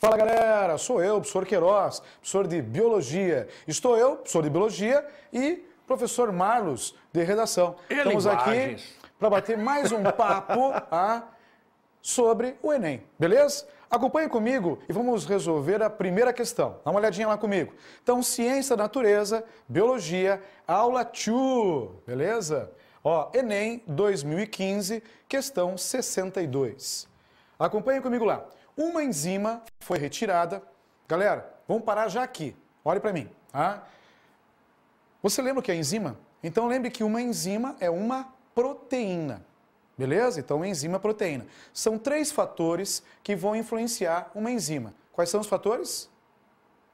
Fala galera, sou eu, professor Queiroz, professor de Biologia. Estou eu, professor de Biologia, e professor Marlos, de Redação. E Estamos linguagens. aqui para bater mais um papo ah, sobre o Enem, beleza? Acompanhe comigo e vamos resolver a primeira questão. Dá uma olhadinha lá comigo. Então, Ciência da Natureza, Biologia, aula 2, beleza? Ó, Enem 2015, questão 62. Acompanhe comigo lá. Uma enzima foi retirada. Galera, vamos parar já aqui. Olhe para mim. Tá? Você lembra o que é enzima? Então lembre que uma enzima é uma proteína. Beleza? Então, enzima é proteína. São três fatores que vão influenciar uma enzima. Quais são os fatores?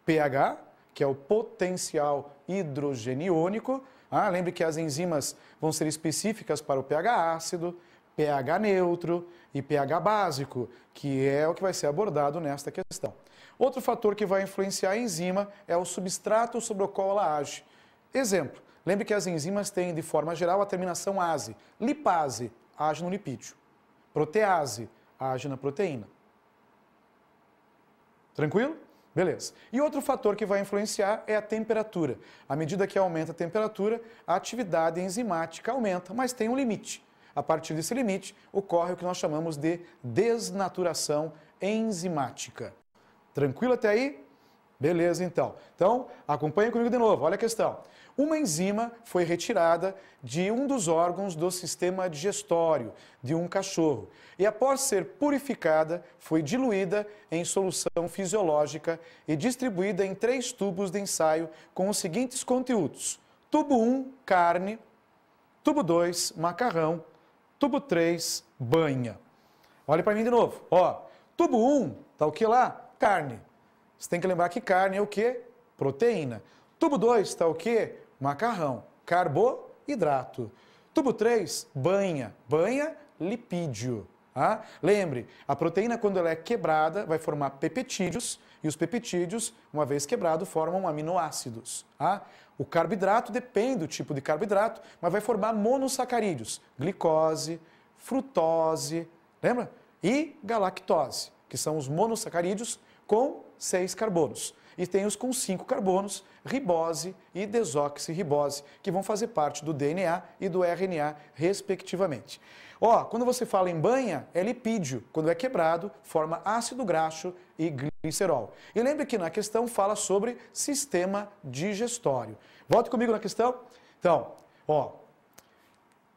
pH, que é o potencial hidrogeniônico. Ah, lembre que as enzimas vão ser específicas para o pH ácido, pH neutro e pH básico, que é o que vai ser abordado nesta questão. Outro fator que vai influenciar a enzima é o substrato sobre o qual ela age. Exemplo, lembre que as enzimas têm, de forma geral, a terminação ase. Lipase age no lipídio. Protease age na proteína. Tranquilo? Beleza. E outro fator que vai influenciar é a temperatura. À medida que aumenta a temperatura, a atividade enzimática aumenta, mas tem um limite. A partir desse limite, ocorre o que nós chamamos de desnaturação enzimática. Tranquilo até aí? Beleza, então. Então, acompanhe comigo de novo. Olha a questão. Uma enzima foi retirada de um dos órgãos do sistema digestório de um cachorro e, após ser purificada, foi diluída em solução fisiológica e distribuída em três tubos de ensaio com os seguintes conteúdos: tubo 1, carne, tubo 2, macarrão Tubo 3, banha. Olha para mim de novo. Ó, tubo 1, tá o que lá? Carne. Você tem que lembrar que carne é o que? Proteína. Tubo 2, tá o que? Macarrão. Carboidrato. Tubo 3, banha. Banha, lipídio. Ah, lembre, a proteína, quando ela é quebrada, vai formar peptídeos e os peptídeos, uma vez quebrado, formam aminoácidos. Tá? O carboidrato depende do tipo de carboidrato, mas vai formar monossacarídeos, glicose, frutose, lembra? E galactose, que são os monossacarídeos com seis carbonos. E tem os com cinco carbonos, ribose e desoxirribose, que vão fazer parte do DNA e do RNA, respectivamente. Ó, quando você fala em banha, é lipídio. Quando é quebrado, forma ácido graxo e glicose. E lembre que na questão fala sobre sistema digestório. Volte comigo na questão. Então, ó,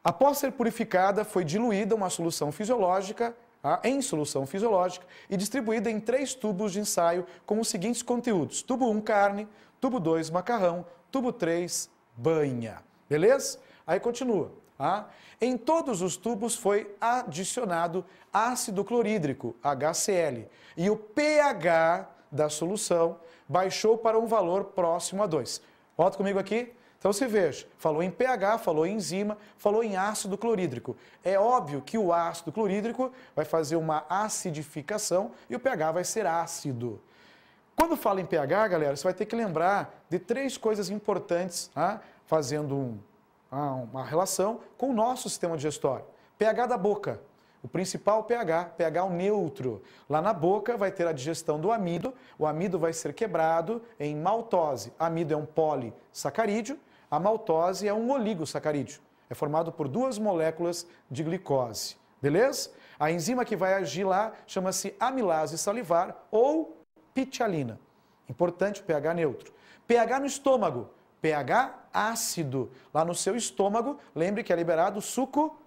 após ser purificada, foi diluída uma solução fisiológica em solução fisiológica e distribuída em três tubos de ensaio com os seguintes conteúdos: tubo 1, carne, tubo 2, macarrão, tubo 3, banha. Beleza? Aí continua. Ah? Em todos os tubos foi adicionado ácido clorídrico, HCl, e o pH da solução baixou para um valor próximo a 2. Volta comigo aqui. Então se veja, falou em pH, falou em enzima, falou em ácido clorídrico. É óbvio que o ácido clorídrico vai fazer uma acidificação e o pH vai ser ácido. Quando fala em pH, galera, você vai ter que lembrar de três coisas importantes, ah, fazendo um uma relação com o nosso sistema digestório. pH da boca. O principal pH, pH é neutro. Lá na boca vai ter a digestão do amido. O amido vai ser quebrado em maltose. Amido é um polissacarídeo, a maltose é um oligosacarídeo. É formado por duas moléculas de glicose. Beleza? A enzima que vai agir lá chama-se amilase salivar ou pitialina. Importante o pH neutro. pH no estômago pH ácido. Lá no seu estômago, lembre que é liberado suco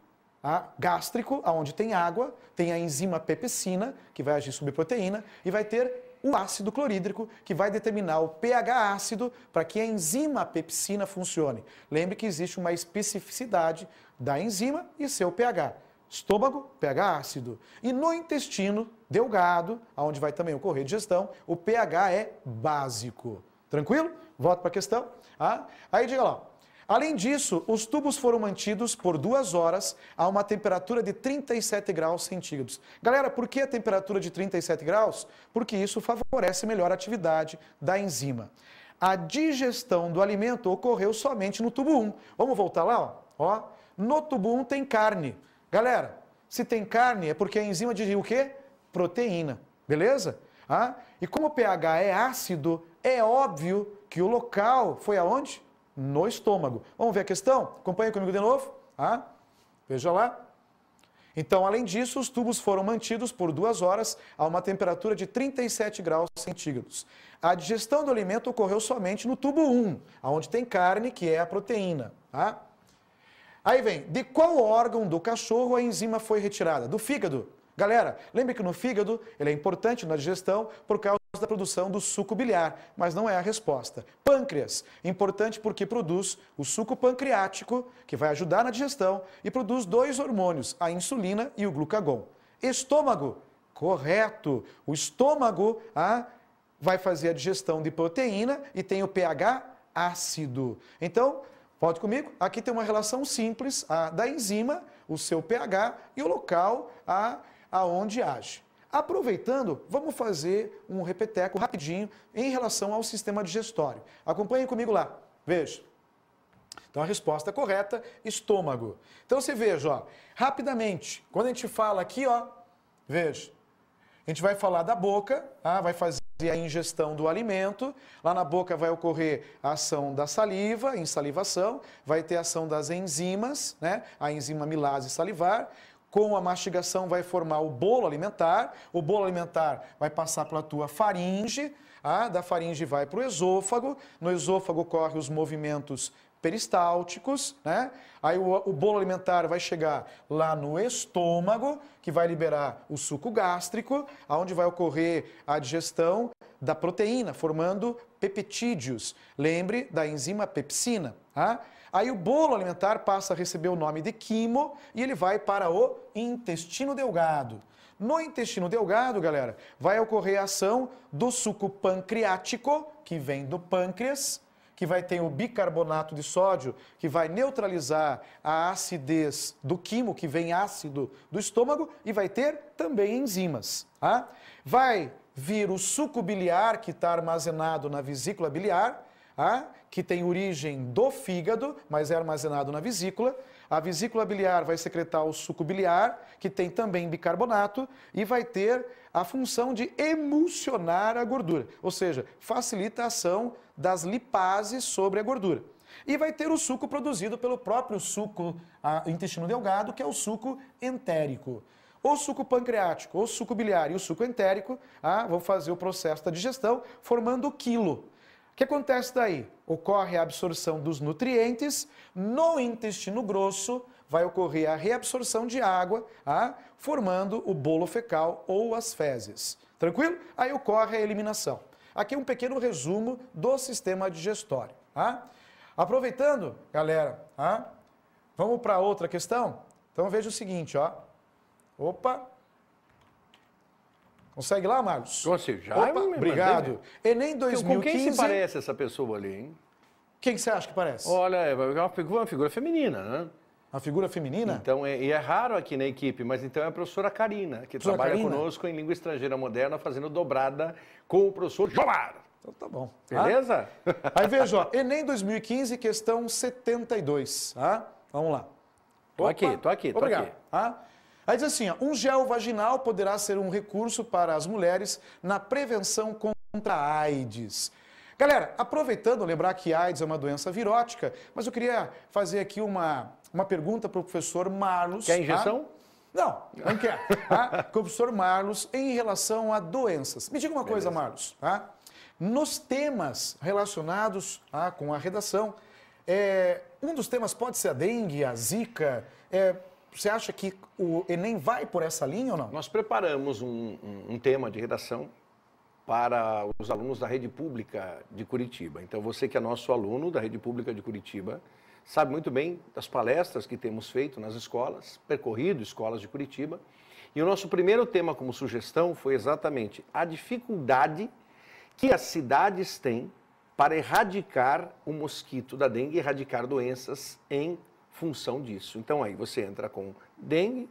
ah, gástrico, aonde tem água, tem a enzima pepsina, que vai agir sobre proteína, e vai ter o ácido clorídrico, que vai determinar o pH ácido para que a enzima pepsina funcione. Lembre que existe uma especificidade da enzima e seu pH. Estômago, pH ácido. E no intestino delgado, aonde vai também ocorrer digestão, o pH é básico. Tranquilo? Volto para a questão. Ah? Aí diga lá. Além disso, os tubos foram mantidos por duas horas a uma temperatura de 37 graus centígrados. Galera, por que a temperatura de 37 graus? Porque isso favorece melhor a atividade da enzima. A digestão do alimento ocorreu somente no tubo 1. Vamos voltar lá? Ó. No tubo 1 tem carne. Galera, se tem carne é porque a enzima digeriu o quê? Proteína. Beleza? Ah? E como o pH é ácido, é óbvio que o local foi aonde? No estômago. Vamos ver a questão? Acompanha comigo de novo. Ah, veja lá. Então, além disso, os tubos foram mantidos por duas horas a uma temperatura de 37 graus centígrados. A digestão do alimento ocorreu somente no tubo 1, onde tem carne, que é a proteína. Tá? Aí vem, de qual órgão do cachorro a enzima foi retirada? Do fígado. Galera, lembre que no fígado ele é importante na digestão por causa da produção do suco biliar, mas não é a resposta. Pâncreas, importante porque produz o suco pancreático, que vai ajudar na digestão, e produz dois hormônios, a insulina e o glucagon. Estômago, correto. O estômago ah, vai fazer a digestão de proteína e tem o pH ácido. Então, pode comigo, aqui tem uma relação simples ah, da enzima, o seu pH e o local ah, aonde age. Aproveitando, vamos fazer um repeteco rapidinho em relação ao sistema digestório. Acompanhem comigo lá. Veja. Então a resposta correta, estômago. Então você veja, ó, rapidamente, quando a gente fala aqui, ó, veja, a gente vai falar da boca, ah, vai fazer a ingestão do alimento, lá na boca vai ocorrer a ação da saliva, salivação, vai ter a ação das enzimas, né, a enzima milase salivar, com a mastigação vai formar o bolo alimentar, o bolo alimentar vai passar pela tua faringe, ah, da faringe vai para o esôfago, no esôfago ocorrem os movimentos peristálticos, né? Aí o, o, bolo alimentar vai chegar lá no estômago, que vai liberar o suco gástrico, aonde vai ocorrer a digestão da proteína, formando peptídeos. Lembre da enzima pepsina, tá? Aí o bolo alimentar passa a receber o nome de quimo e ele vai para o intestino delgado. No intestino delgado, galera, vai ocorrer a ação do suco pancreático, que vem do pâncreas, que vai ter o bicarbonato de sódio, que vai neutralizar a acidez do quimo, que vem ácido do estômago, e vai ter também enzimas. Tá? Vai vir o suco biliar, que está armazenado na vesícula biliar, ah, que tem origem do fígado, mas é armazenado na vesícula. A vesícula biliar vai secretar o suco biliar, que tem também bicarbonato, e vai ter a função de emulsionar a gordura, ou seja, facilita a ação das lipases sobre a gordura. E vai ter o suco produzido pelo próprio suco a, ah, intestino delgado, que é o suco entérico. O suco pancreático, o suco biliar e o suco entérico ah, vão fazer o processo da digestão, formando o quilo. O que acontece daí? Ocorre a absorção dos nutrientes no intestino grosso, vai ocorrer a reabsorção de água, ah, formando o bolo fecal ou as fezes. Tranquilo? Aí ocorre a eliminação. Aqui um pequeno resumo do sistema digestório. Ah. Aproveitando, galera, ah, vamos para outra questão? Então veja o seguinte, ó. Opa! Consegue lá, Marcos? Consigo, já. Opa, obrigado. Mandei, né? Enem 2015. Com quem se parece essa pessoa ali, hein? Quem que você acha que parece? Olha, é uma figura, uma figura feminina, né? Uma figura feminina? Então, é, e é raro aqui na equipe, mas então é a professora Karina, que professora trabalha Karina? conosco em língua estrangeira moderna, fazendo dobrada com o professor Jomar. Então tá bom. Ah? Beleza? Ah? Aí veja, ó, Enem 2015, questão 72. Ah? Vamos lá. Tô Opa. aqui, tô aqui, tô Obrigado. aqui. Ah? Aí diz assim, ó, um gel vaginal poderá ser um recurso para as mulheres na prevenção contra a AIDS. Galera, aproveitando, lembrar que AIDS é uma doença virótica, mas eu queria fazer aqui uma, uma pergunta para o professor Marlos. Quer tá? injeção? não, não quer. com tá? o professor Marlos, em relação a doenças. Me diga uma Beleza. coisa, Marlos. Tá? nos temas relacionados ah, com a redação, é, um dos temas pode ser a dengue, a zika, é, você acha que o Enem vai por essa linha ou não? Nós preparamos um, um, um tema de redação para os alunos da rede pública de Curitiba. Então, você que é nosso aluno da rede pública de Curitiba, sabe muito bem das palestras que temos feito nas escolas, percorrido escolas de Curitiba. E o nosso primeiro tema como sugestão foi exatamente a dificuldade que as cidades têm para erradicar o mosquito da dengue, erradicar doenças em função disso. Então aí você entra com dengue,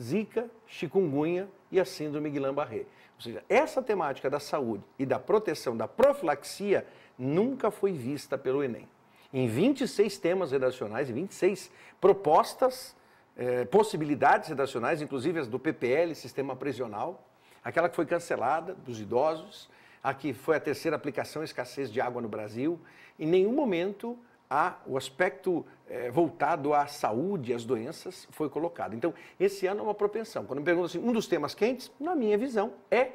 zika, chikungunya e a síndrome Guillain-Barré. Ou seja, essa temática da saúde e da proteção, da profilaxia, nunca foi vista pelo Enem. Em 26 temas redacionais, em 26 propostas, eh, possibilidades redacionais, inclusive as do PPL, sistema prisional, aquela que foi cancelada, dos idosos, a que foi a terceira aplicação, escassez de água no Brasil, em nenhum momento a, o aspecto é, voltado à saúde, às doenças, foi colocado. Então, esse ano é uma propensão. Quando me perguntam assim, um dos temas quentes, na minha visão, é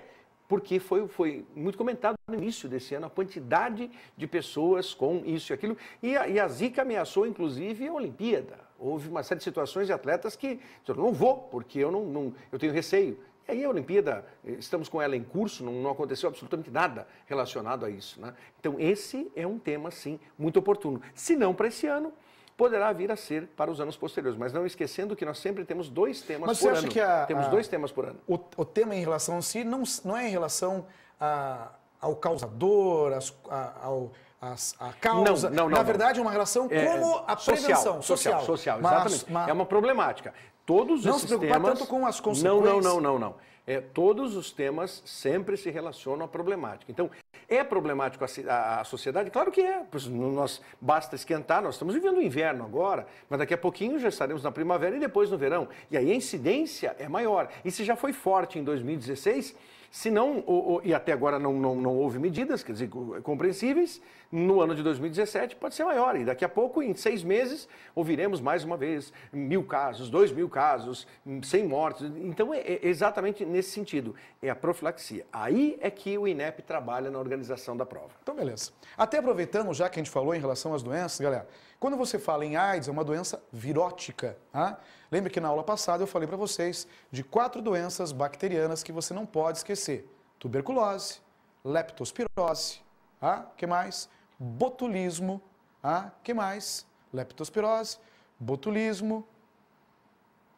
porque foi, foi muito comentado no início desse ano a quantidade de pessoas com isso e aquilo. E a, e a Zika ameaçou, inclusive, a Olimpíada. Houve uma série de situações de atletas que disseram, não vou, porque eu não, não eu tenho receio e aí a Olimpíada, eh, estamos com ela em curso, não, não aconteceu absolutamente nada relacionado a isso. Né? Então, esse é um tema, sim, muito oportuno. Se não para esse ano, poderá vir a ser para os anos posteriores. Mas não esquecendo que nós sempre temos dois temas Mas por ano. Mas você acha que a, Temos a, dois temas por ano. O, o, tema em relação a si não, não é em relação a, ao causador, as, a, ao, as, a causa. Não, não, não, Na verdade, é uma relação é, como a prevenção social. Social, social, social exatamente. Mas, é uma problemática. Todos não os se temas... preocupar tanto com as consequências. Não, não, não, não. não. É, todos os temas sempre se relacionam à problemática. Então, é problemático a, a, a sociedade? Claro que é. Pois nós, basta esquentar, nós estamos vivendo o inverno agora, mas daqui a pouquinho já estaremos na primavera e depois no verão. E aí a incidência é maior. E se já foi forte em 2016, se não, e até agora não, não, não houve medidas, quer dizer, compreensíveis, no ano de 2017 pode ser maior. E daqui a pouco, em seis meses, ouviremos mais uma vez mil casos, dois mil casos, cem mortes. Então, é, é exatamente nesse sentido. É a profilaxia. Aí é que o INEP trabalha na organização da prova. Então, beleza. Até aproveitando, já que a gente falou em relação às doenças, galera, quando você fala em AIDS, é uma doença virótica. Ah? Lembra que na aula passada eu falei para vocês de quatro doenças bacterianas que você não pode esquecer. Tuberculose, leptospirose, ah? que mais? botulismo, ah, que mais? Leptospirose, botulismo,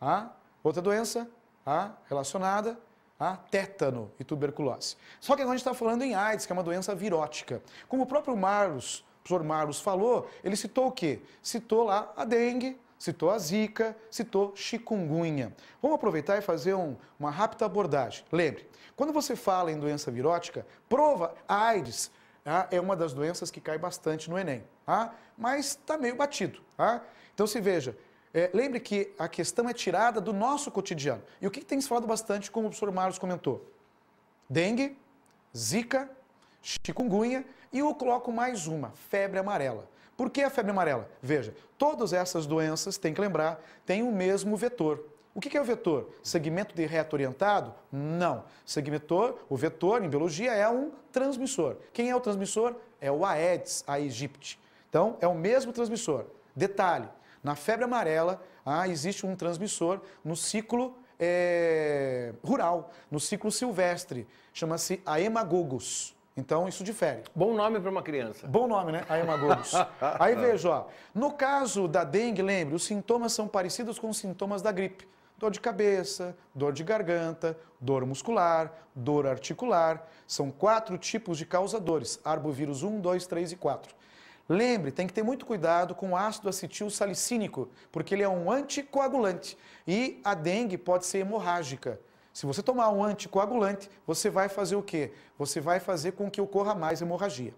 ah, outra doença ah, relacionada, ah, tétano e tuberculose. Só que agora a gente está falando em AIDS, que é uma doença virótica. Como o próprio Marlos, o professor Marlos falou, ele citou o quê? Citou lá a dengue, citou a zika, citou chikungunya. Vamos aproveitar e fazer um, uma rápida abordagem. Lembre, quando você fala em doença virótica, prova a AIDS Tá? é uma das doenças que cai bastante no Enem, ah, mas está meio batido. Ah. Então, se veja, é, lembre que a questão é tirada do nosso cotidiano. E o que, que tem se falado bastante, como o professor Marlos comentou? Dengue, zika, chikungunya e eu coloco mais uma, febre amarela. Por que a febre amarela? Veja, todas essas doenças, tem que lembrar, têm o mesmo vetor, o que é o vetor? Segmento de reto orientado? Não. Segmentor, o vetor em biologia é um transmissor. Quem é o transmissor? É o Aedes aegypti. Então, é o mesmo transmissor. Detalhe, na febre amarela ah, existe um transmissor no ciclo é, rural, no ciclo silvestre. Chama-se Aemagogus. Então, isso difere. Bom nome para uma criança. Bom nome, né? Aemagogus. Aí veja, ó. No caso da dengue, lembre, os sintomas são parecidos com os sintomas da gripe. Dor de cabeça, dor de garganta, dor muscular, dor articular. São quatro tipos de causadores: arbovírus 1, 2, 3 e 4. Lembre, tem que ter muito cuidado com o ácido acetil salicínico, porque ele é um anticoagulante e a dengue pode ser hemorrágica. Se você tomar um anticoagulante, você vai fazer o quê? Você vai fazer com que ocorra mais hemorragia.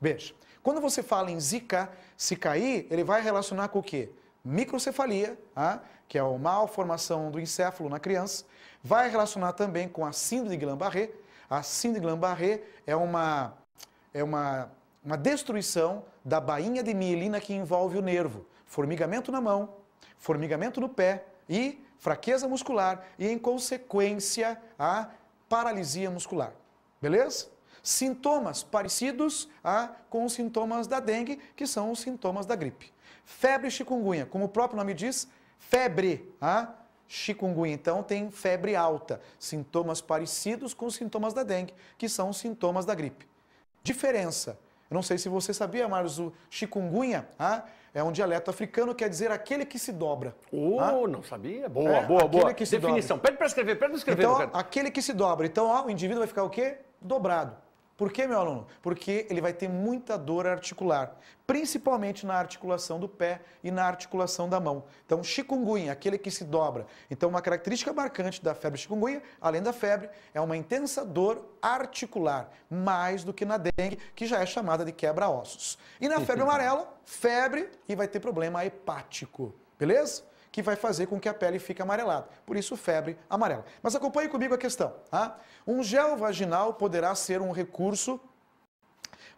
Veja, quando você fala em zika, se cair, ele vai relacionar com o quê? microcefalia, ah, que é a malformação do encéfalo na criança, vai relacionar também com a síndrome de Guillain-Barré. A síndrome de Guillain-Barré é uma, é uma, uma destruição da bainha de mielina que envolve o nervo. Formigamento na mão, formigamento no pé e fraqueza muscular e, em consequência, a paralisia muscular. Beleza? Sintomas parecidos a, ah, com os sintomas da dengue, que são os sintomas da gripe. Febre chikungunya, como o próprio nome diz, febre. Ah? Chikungunya, então, tem febre alta, sintomas parecidos com os sintomas da dengue, que são os sintomas da gripe. Diferença. Eu não sei se você sabia, mas o chikungunya ah, é um dialeto africano, quer dizer aquele que se dobra. Oh, ah? não sabia. Boa, é, boa, boa. Definição. Dobra. Pede para escrever, pede para escrever. Então, aquele que se dobra. Então, ó, o indivíduo vai ficar o quê? Dobrado. Por que, meu aluno? Porque ele vai ter muita dor articular, principalmente na articulação do pé e na articulação da mão. Então, chikungunya, aquele que se dobra. Então, uma característica marcante da febre chikungunya, além da febre, é uma intensa dor articular, mais do que na dengue, que já é chamada de quebra-ossos. E na febre amarela, febre e vai ter problema hepático. Beleza? que vai fazer com que a pele fique amarelada. Por isso, febre amarela. Mas acompanhe comigo a questão. Tá? Um gel vaginal poderá ser um recurso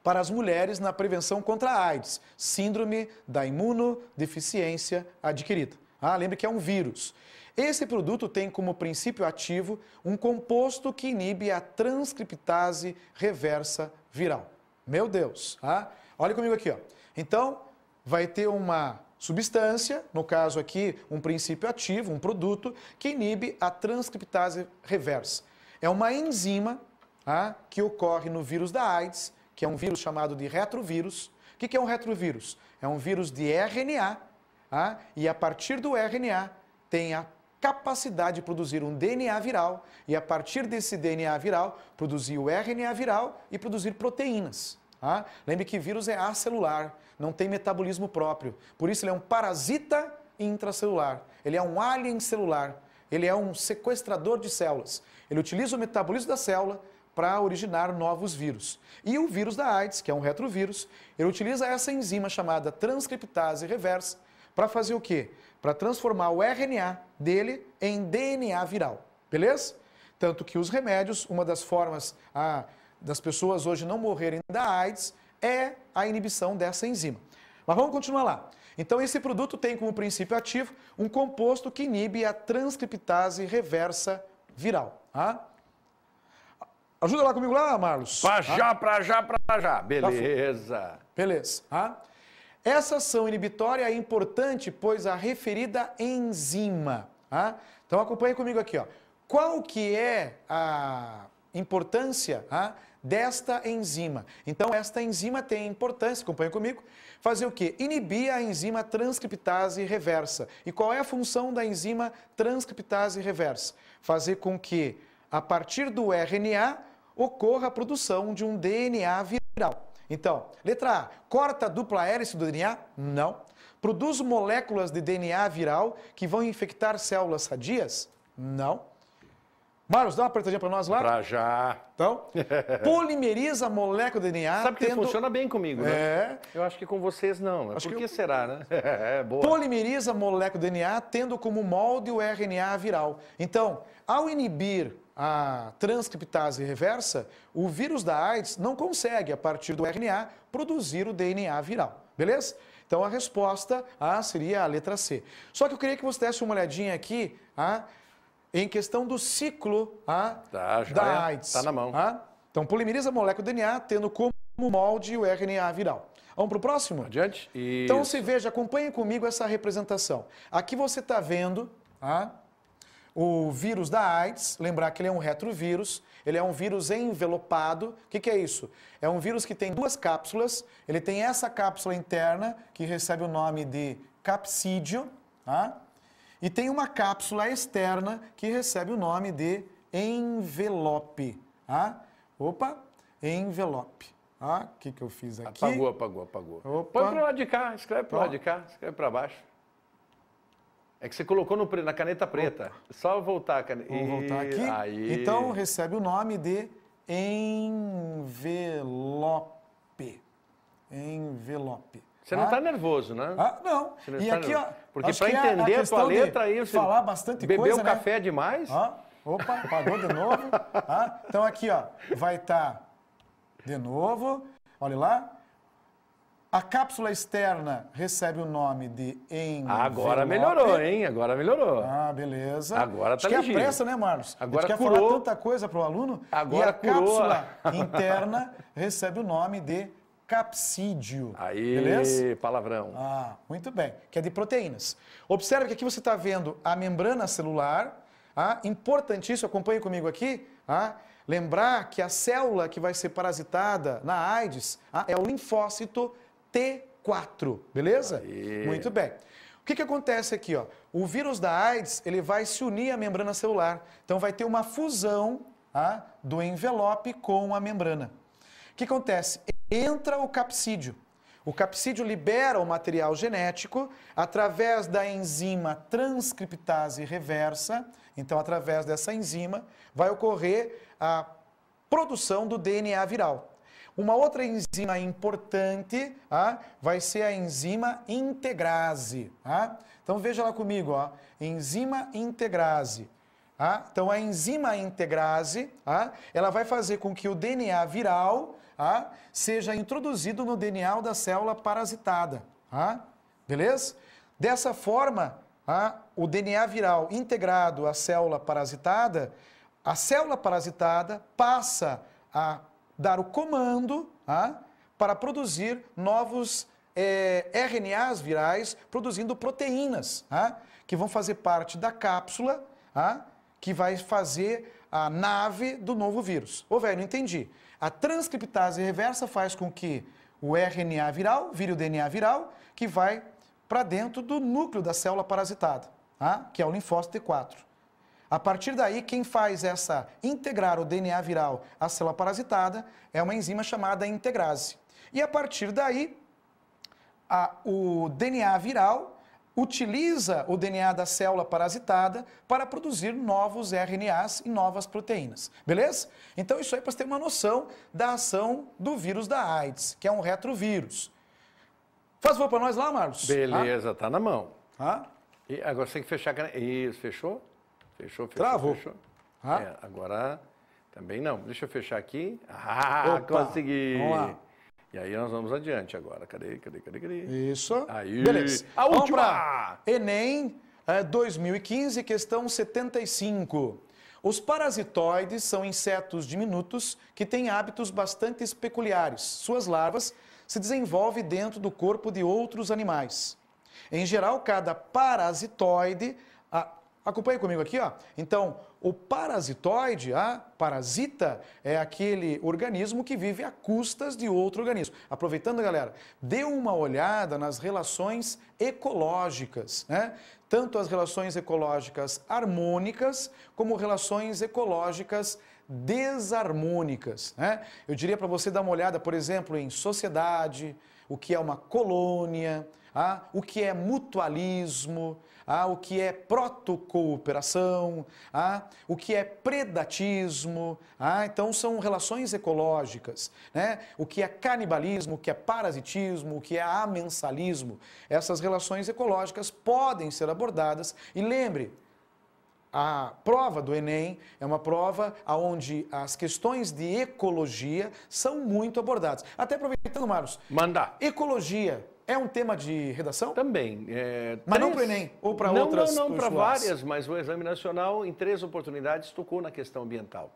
para as mulheres na prevenção contra a AIDS, síndrome da imunodeficiência adquirida. Ah, lembre que é um vírus. Esse produto tem como princípio ativo um composto que inibe a transcriptase reversa viral. Meu Deus! Ah, olha comigo aqui. Ó. Então, vai ter uma substância, no caso aqui, um princípio ativo, um produto, que inibe a transcriptase reversa. É uma enzima ah, que ocorre no vírus da AIDS, que é um vírus chamado de retrovírus. O que, é um retrovírus? É um vírus de RNA, ah, tá, e a partir do RNA tem a capacidade de produzir um DNA viral, e a partir desse DNA viral, produzir o RNA viral e produzir proteínas. Ah, lembre que vírus é acelular, não tem metabolismo próprio. Por isso ele é um parasita intracelular, ele é um alien celular, ele é um sequestrador de células. Ele utiliza o metabolismo da célula para originar novos vírus. E o vírus da AIDS, que é um retrovírus, ele utiliza essa enzima chamada transcriptase reversa para fazer o quê? Para transformar o RNA dele em DNA viral. Beleza? Tanto que os remédios, uma das formas, a ah, das pessoas hoje não morrerem da AIDS é a inibição dessa enzima. Mas vamos continuar lá. Então, esse produto tem como princípio ativo um composto que inibe a transcriptase reversa viral. Tá? Ajuda lá comigo lá, Marlos. Pra tá? já, ah? pra já, pra já. Tá Beleza. Beleza. Ah? Essa ação inibitória é importante, pois a referida enzima. Ah? Então acompanhe comigo aqui. Ó. Qual que é a importância ah, desta enzima. Então, esta enzima tem importância, acompanha comigo, fazer o quê? Inibir a enzima transcriptase reversa. E qual é a função da enzima transcriptase reversa? Fazer com que, a partir do RNA, ocorra a produção de um DNA viral. Então, letra A, corta a dupla hélice do DNA? Não. Produz moléculas de DNA viral que vão infectar células sadias? Não. Marcos, dá uma apertadinha para nós lá? Pra já. Então, polimeriza a molécula de DNA. Sabe que tendo... funciona bem comigo, né? É. Eu acho que com vocês não. Acho Por que, eu... será, né? é, boa. Polimeriza a molécula de DNA, tendo como molde o RNA viral. Então, ao inibir a transcriptase reversa, o vírus da AIDS não consegue, a partir do RNA, produzir o DNA viral. Beleza? Então a resposta A seria a letra C. Só que eu queria que você desse uma olhadinha aqui ah, em questão do ciclo ah, tá, da tá AIDS. Está na mão. Ah? Então, polimeriza a molécula do DNA, tendo como molde o RNA viral. Vamos para o próximo? Adiante. Então, isso. Então, se veja, acompanhe comigo essa representação. Aqui você está vendo ah, o vírus da AIDS, lembrar que ele é um retrovírus, ele é um vírus envelopado. O que, que, é isso? É um vírus que tem duas cápsulas, ele tem essa cápsula interna, que recebe o nome de capsídio, ah, e tem uma cápsula externa que recebe o nome de envelope. Ah, Opa, envelope. O tá? ah, que, que eu fiz aqui? Apagou, apagou, apagou. Opa. Põe para lá de cá, escreve para lá de cá, escreve para baixo. É que você colocou no, na caneta preta. Opa. Só voltar a caneta. Vamos voltar aqui. Aí. Então, recebe o nome de envelope. Envelope. Você não está ah, tá nervoso, né? Ah, não. e tá aqui, ó, Porque para é entender a, a tua letra aí, você falar bastante bebeu coisa, né? café né? demais. Ah, opa, apagou de novo. Ah, então aqui, ó, vai estar tá de novo. Olha lá. A cápsula externa recebe o nome de envelope. Agora melhorou, hein? Agora melhorou. Ah, beleza. Agora tá Acho que é pressa, né, Marlos? Agora quer curou. falar tanta coisa para o aluno. Agora e a curou. cápsula interna recebe o nome de capsídeo. Aí, beleza? palavrão. Ah, muito bem, que é de proteínas. Observe que aqui você está vendo a membrana celular, ah, importantíssimo, acompanhe comigo aqui, ah, lembrar que a célula que vai ser parasitada na AIDS ah, é o linfócito T4, beleza? Aí. Muito bem. O que, que acontece aqui? Ó? O vírus da AIDS ele vai se unir à membrana celular, então vai ter uma fusão ah, do envelope com a membrana. O que acontece? entra o capsídio. O capsídio libera o material genético através da enzima transcriptase reversa. Então, através dessa enzima, vai ocorrer a produção do DNA viral. Uma outra enzima importante ah, vai ser a enzima integrase. Ah? Então veja lá comigo, ó, enzima integrase. Ah? Então a enzima integrase, ah, ela vai fazer com que o DNA viral ah, seja introduzido no DNA da célula parasitada. Ah, beleza? Dessa forma, ah, o DNA viral integrado à célula parasitada, a célula parasitada passa a dar o comando ah, para produzir novos é, eh, RNAs virais, produzindo proteínas, ah, que vão fazer parte da cápsula, ah, que vai fazer a nave do novo vírus. Ô, velho, entendi. A transcriptase reversa faz com que o RNA viral vire o DNA viral, que vai para dentro do núcleo da célula parasitada, tá? que é o linfócito T4. A partir daí, quem faz essa integrar o DNA viral à célula parasitada é uma enzima chamada integrase. E a partir daí, a, o DNA viral utiliza o DNA da célula parasitada para produzir novos RNAs e novas proteínas, beleza? Então isso aí é para você ter uma noção da ação do vírus da AIDS, que é um retrovírus. Faz favor para nós lá, Marcos. Beleza, ah? tá na mão. Ah? E agora você tem que fechar a Isso, fechou? Fechou, fechou, Travou. fechou. Ah? É, agora também não. Deixa eu fechar aqui. Ah, Opa. consegui. Vamos lá. E aí nós vamos adiante agora. Cadê, cadê, cadê, cadê? Isso. Aí. Beleza. A última. Enem é, 2015, questão 75. Os parasitoides são insetos diminutos que têm hábitos bastante peculiares. Suas larvas se desenvolvem dentro do corpo de outros animais. Em geral, cada parasitoide Acompanhe comigo aqui, ó. Então, o parasitoide, a parasita, é aquele organismo que vive a custas de outro organismo. Aproveitando, galera, dê uma olhada nas relações ecológicas, né? Tanto as relações ecológicas harmônicas como relações ecológicas desarmônicas. Né? Eu diria para você dar uma olhada, por exemplo, em sociedade, o que é uma colônia, ah, o que é mutualismo, ah, o que é protocooperação, ah, o que é predatismo, ah, então são relações ecológicas, né? o que é canibalismo, o que é parasitismo, o que é amensalismo. Essas relações ecológicas podem ser abordadas e lembre, a prova do Enem é uma prova onde as questões de ecologia são muito abordadas. Até aproveitando, Marcos. Mandar. Ecologia é um tema de redação? Também. É, mas não para o Enem ou para outras? Não, não, para várias, mas o Exame Nacional, em três oportunidades, tocou na questão ambiental.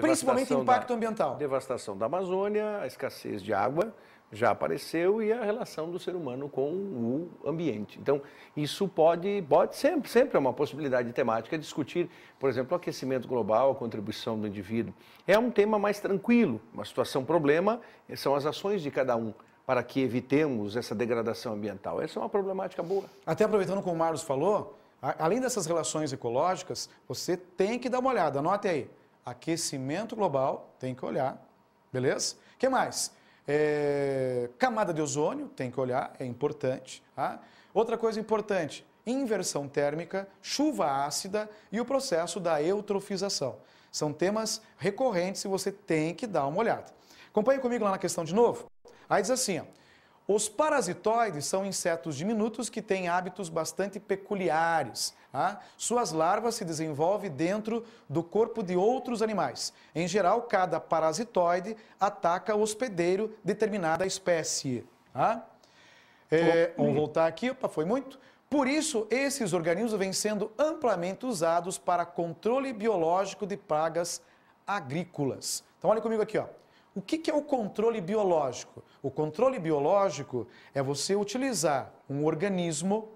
Principalmente impacto da, ambiental. Devastação da Amazônia, a escassez de água já apareceu e a relação do ser humano com o ambiente. Então, isso pode, pode sempre, sempre é uma possibilidade temática discutir, por exemplo, o aquecimento global, a contribuição do indivíduo. É um tema mais tranquilo, uma situação problema eh, são as ações de cada um para que evitemos essa degradação ambiental. Essa é uma problemática boa. Até aproveitando como o Marlos falou, além dessas relações ecológicas, você tem que dar uma olhada. Anote aí. Aquecimento global, tem que olhar. Beleza? O que mais? É, camada de ozônio, tem que olhar, é importante. Tá? Outra coisa importante, inversão térmica, chuva ácida e o processo da eutrofização. São temas recorrentes e você tem que dar uma olhada. Acompanhe comigo lá na questão de novo. Aí diz assim, ó, os parasitoides são insetos diminutos que têm hábitos bastante peculiares. Tá? Suas larvas se desenvolvem dentro do corpo de outros animais. Em geral, cada parasitoide ataca o hospedeiro determinada espécie. Tá? É, vamos voltar aqui, opa, foi muito. Por isso, esses organismos vêm sendo amplamente usados para controle biológico de pragas agrícolas. Então, olha comigo aqui. Ó. O que, que é o controle biológico? O controle biológico é você utilizar um organismo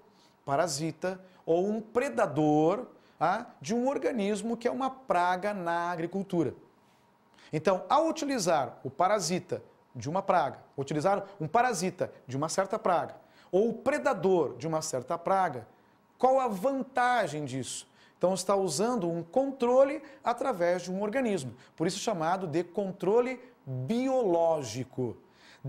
parasita ou um predador ah, de um organismo que é uma praga na agricultura. Então, ao utilizar o parasita de uma praga, utilizar um parasita de uma certa praga, ou o predador de uma certa praga, qual a vantagem disso? Então, está usando um controle através de um organismo, por isso chamado de controle biológico.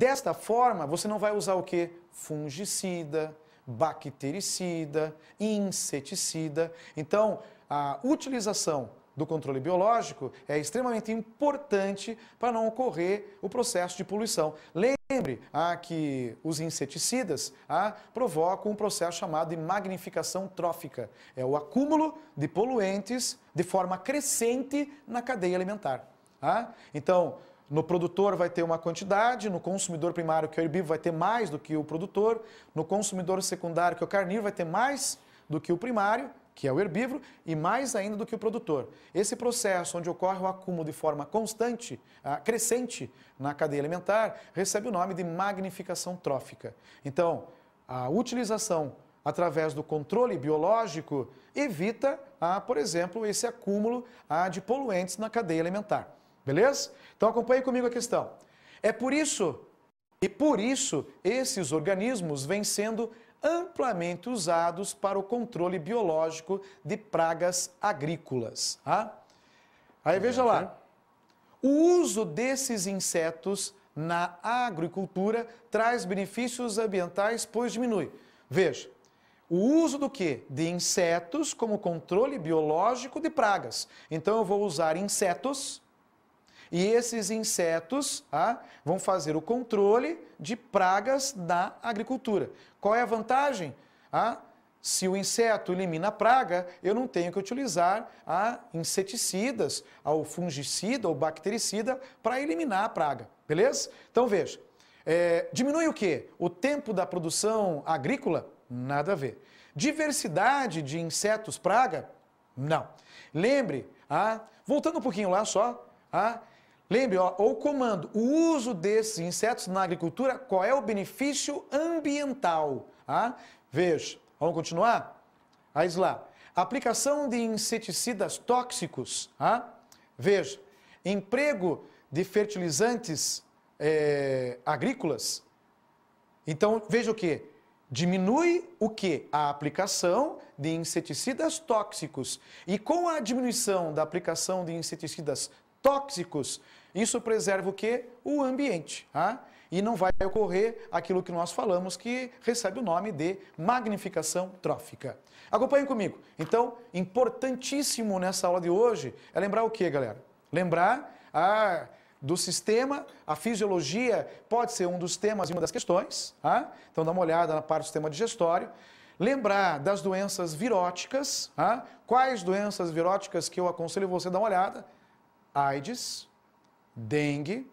Desta forma, você não vai usar o que? Fungicida, bactericida, inseticida. Então, a utilização do controle biológico é extremamente importante para não ocorrer o processo de poluição. Lembre ah, que os inseticidas ah, provocam um processo chamado de magnificação trófica. É o acúmulo de poluentes de forma crescente na cadeia alimentar. Ah? Então, no produtor vai ter uma quantidade, no consumidor primário, que é o herbívoro, vai ter mais do que o produtor, no consumidor secundário, que é o carnívoro, vai ter mais do que o primário, que é o herbívoro, e mais ainda do que o produtor. Esse processo, onde ocorre o acúmulo de forma constante, ah, crescente na cadeia alimentar, recebe o nome de magnificação trófica. Então, a utilização através do controle biológico evita, ah, por exemplo, esse acúmulo ah, de poluentes na cadeia alimentar. Beleza? Então acompanhe comigo a questão. É por isso, e por isso, esses organismos vêm sendo amplamente usados para o controle biológico de pragas agrícolas. Tá? Aí tá veja lá. O uso desses insetos na agricultura traz benefícios ambientais, pois diminui. Veja, o uso do que? De insetos como controle biológico de pragas. Então eu vou usar insetos e esses insetos ah, vão fazer o controle de pragas na agricultura. Qual é a vantagem? Ah, se o inseto elimina a praga, eu não tenho que utilizar ah, inseticidas, ao fungicida ou bactericida para eliminar a praga, beleza? Então veja, é, diminui o que? O tempo da produção agrícola? Nada a ver. Diversidade de insetos praga? Não. Lembre, ah, voltando um pouquinho lá só, ah, Lembre, ó, o comando, o uso desses insetos na agricultura, qual é o benefício ambiental? Ah, veja, vamos continuar? Aí lá, aplicação de inseticidas tóxicos, ah, veja, emprego de fertilizantes é, agrícolas. Então, veja o que? Diminui o que? A aplicação de inseticidas tóxicos. E com a diminuição da aplicação de inseticidas tóxicos, isso preserva o quê? O ambiente. ah, E não vai ocorrer aquilo que nós falamos que recebe o nome de magnificação trófica. Acompanhem comigo. Então, importantíssimo nessa aula de hoje é lembrar o quê, galera? Lembrar a ah, do sistema, a fisiologia pode ser um dos temas e uma das questões. ah. Então dá uma olhada na parte do sistema digestório. Lembrar das doenças viróticas. ah. Quais doenças viróticas que eu aconselho você a dar uma olhada? AIDS, dengue,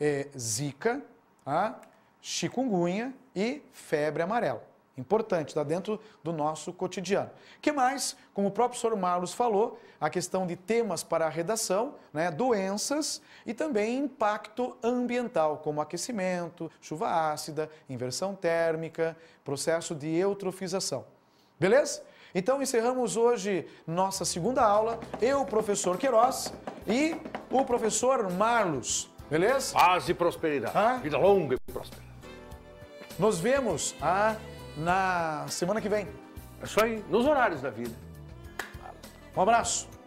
é, zika, a ah, chikungunya e febre amarela. Importante, está dentro do nosso cotidiano. que mais? Como o próprio senhor Marlos falou, a questão de temas para a redação, né, doenças e também impacto ambiental, como aquecimento, chuva ácida, inversão térmica, processo de eutrofização. Beleza? Então encerramos hoje nossa segunda aula, eu, professor Queiroz, e o professor Marlos, beleza? Paz e prosperidade. Hã? Vida longa e próspera. Nos vemos ah, na semana que vem. É só aí, nos horários da vida. Um abraço.